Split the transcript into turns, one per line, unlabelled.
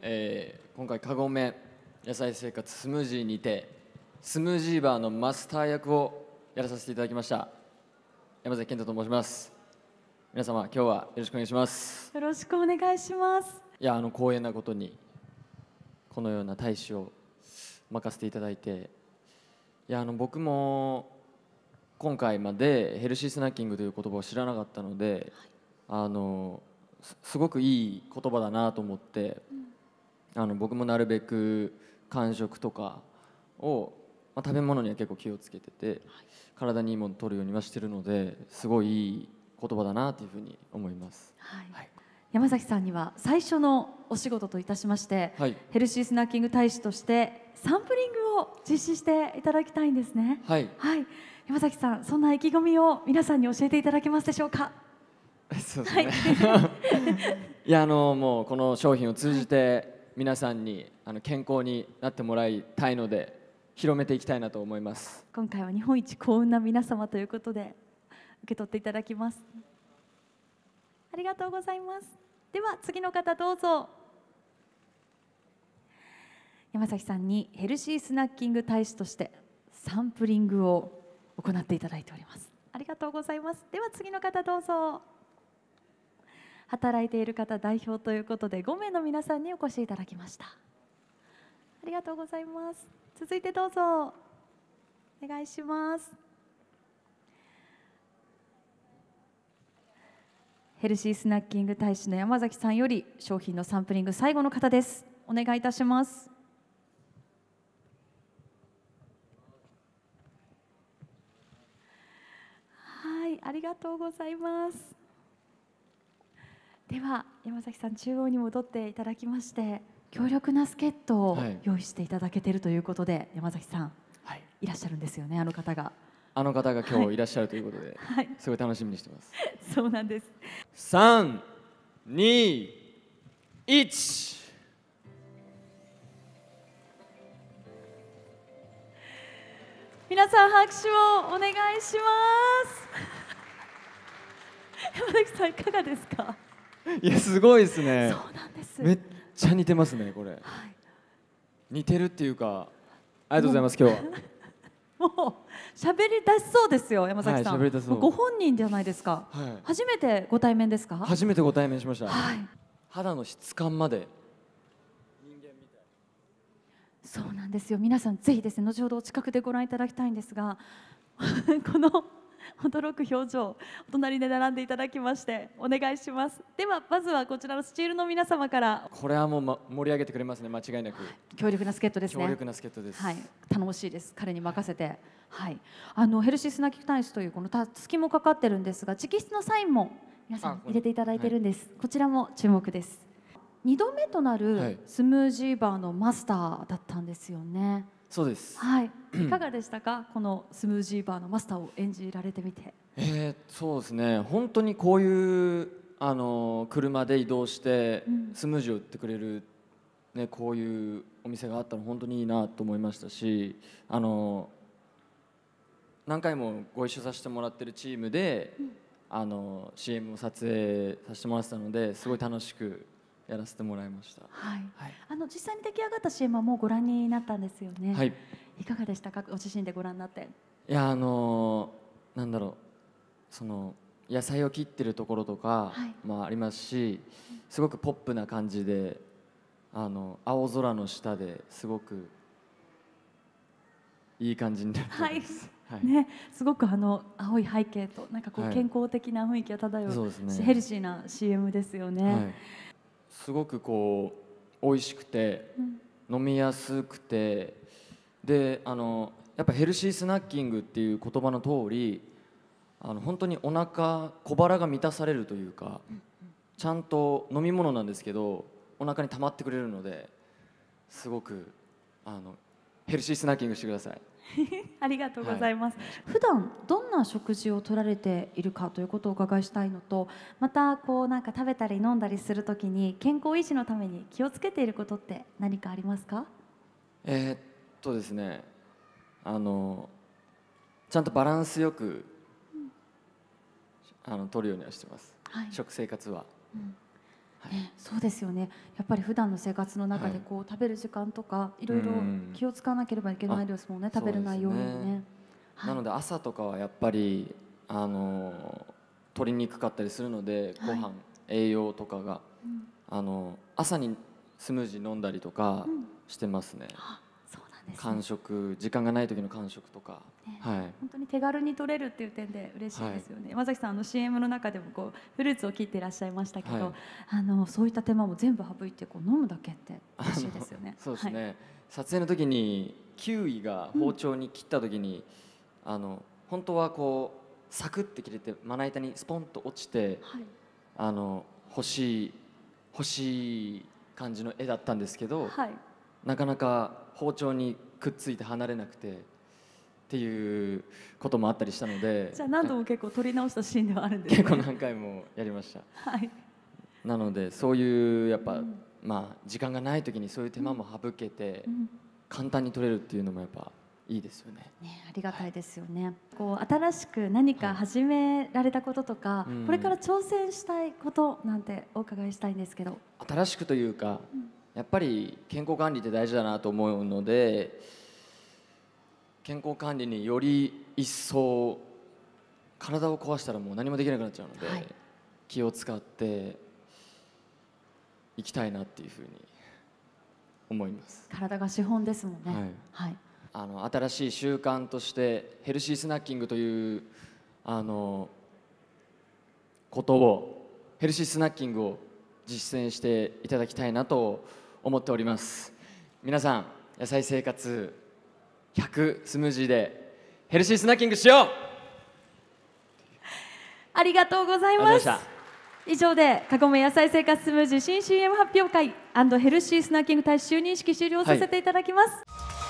えー、今回カゴメ野菜生活スムージーにてスムージーバーのマスター役をやらさせていただきました山崎健太と申します皆様今日はよろしくお願いします
よろしくお願いします
いやあの光栄なことにこのような大使を任せていただいていやあの僕も今回までヘルシースナッキングという言葉を知らなかったので、はい、あのすごくいい言葉だなと思って、うんあの僕もなるべく間食とかを、まあ、食べ物には結構気をつけてて、体にいいもの取るようにはしてるのですごいいい言葉だなというふうに思います。はい、は
い山崎さんには最初のお仕事といたしまして、はい、ヘルシースナッキング大使としてサンプリングを実施していただきたいんですね、はい、はい、山崎さんそんな意気込みを皆さんに教えていただけますでしょうか
そうですね、はい、いやあのもうこの商品を通じて、皆さんにあの健康になってもらいたいので広めていきたいなと思います
今回は日本一幸運な皆様ということで受け取っていただきますありがとうございますでは次の方どうぞ山崎さんにヘルシースナッキング大使としてサンプリングを行っていただいておりますありがとうございますでは次の方どうぞ働いている方代表ということで5名の皆さんにお越しいただきましたありがとうございます続いてどうぞお願いしますヘルシースナッキング大使の山崎さんより商品のサンプリング最後の方ですお願いいたしますはいありがとうございますでは山崎さん中央に戻っていただきまして強力な助っ人を用意していただけているということで、はい、山崎さん、はい、いらっしゃるんですよねあの方が
あの方が今日いらっしゃるということで、はい、すごい楽しみにしてますそうなんです三二一
皆さん拍手をお願いします山崎さんいかがですか
いやすごいですねそうなんですめっちゃ似てますねこれ、はい、似てるっていうかありがとうございます今日は
もう喋り出しそうですよ山崎さん、はい、ご本人じゃないですか、はい、初めてご対面ですか初め
てご対面しました、はい、肌の質感まで
そうなんですよ皆さんぜひですね後ほど近くでご覧いただきたいんですが この驚く表情お隣で並んでいただきましてお願いしますではまずはこちらのスチールの皆様から
これはもう、ま、盛り上げてくれますね間違いなく、
強力な助っ人ですね強力な助っ人です、はい、頼もしいです彼に任せてはいあのヘルシースナキクタイスというこのたつきもかかってるんですが直筆のサインも皆さん入れていただいてるんです、はい、こちらも注目です2度目となるスムージーバーのマスターだったんですよね、
そうです。はい。いか
がでしたか、このスムージーバーのマスターを演じられてみて。
えー、そうですね。本当にこういうあの車で移動してスムージーを売ってくれる、ね、こういうお店があったの本当にいいなと思いましたしあの何回もご一緒させてもらってるチームで、あの CM を撮影させてもらってたのですごい楽しくやらせてもらいました、
はい、はい、あの実際に出来上がった CM はもうご覧になったんですよね、はい、いかがでしたかご自身でご覧になって
いやあのー、なんだろうその野菜を切ってるところとかもありますし、はい、すごくポップな感じであの青空の下ですごくいい感じになってます、はい、ね、
すごくあの青い背景となんかこう健康的な雰囲気が漂う、はい、うね、ヘルシーな CM ですよね。はい
すごくこう美味しくて、飲みやすくてであのやっぱヘルシースナッキングっていう言葉の通りあの本当にお腹小腹が満たされるというか、ちゃんと飲み物なんですけどお腹に溜まってくれるのですごくあのヘルシースナッキングしてください
ありがとうございます、はい、普段どんな食事をとられているかということをお伺いしたいのとまたこうなんか食べたり飲んだりするときに健康維持のために気をつけていることって何かありますか
えー、っとですねあのちゃんとバランスよく、うん、あの取るようにはしてます、はい、食生活は。
うんね、そうですよねやっぱり普段の生活の中でこう、食べる時間とかいろいろ気を使わなければいけないですもんね食べる内容にね。
なので朝とかはやっぱりあの取りにくかったりするのでご飯、栄養とかが、あの朝にスムージー飲んだりとかしてますね。感触、ね、時間がない時の感触とか、ね、はい、
本当に手軽に取れるっていう点で嬉しいですよね、はい、山崎さんあの CM の中でもこうフルーツを切っていらっしゃいましたけど、はい、あのそういった手間も全部省いてこう飲むだけって
嬉しいですよね。そうですね、はい、撮影の時にキウイが包丁に切った時に、うん、あの本当はこうサクッて切れてまな板にスポンと落ちて、はい、あの欲しい欲しい感じの絵だったんですけど、はい、なかなか包丁にくっついて離れなくてっていうこともあったりしたのでじゃあ
何度も結構撮り直したシーンではあるんです、ね、
結構何回もやりました、はい、なのでそういうやっぱ、うん、まあ時間がない時にそういう手間も省けて、うん、簡単に撮れるっていうのもやっぱいいですよね、
ね、ありがたいですよね、はい、こう新しく何か始められたこととか、はい、これから挑戦したいことなんてお伺いしたいんですけど
新しくというか、うんやっぱり健康管理って大事だなと思うので健康管理により一層体を壊したらもう何もできなくなっちゃうので、はい、気を使っていきたいなっていうふうに思います
体が資本ですもんね、
はい、はい、あの新しい習慣としてヘルシースナッキングというあのことをヘルシースナッキングを実践していただきたいなと思っております皆さん野菜生活100スムージーでヘルシースナッキングしよう
ありがとうございます以上で過去メ野菜生活スムージー新 CM 発表会ヘルシースナッキング大使就任式終了させていただきます、はい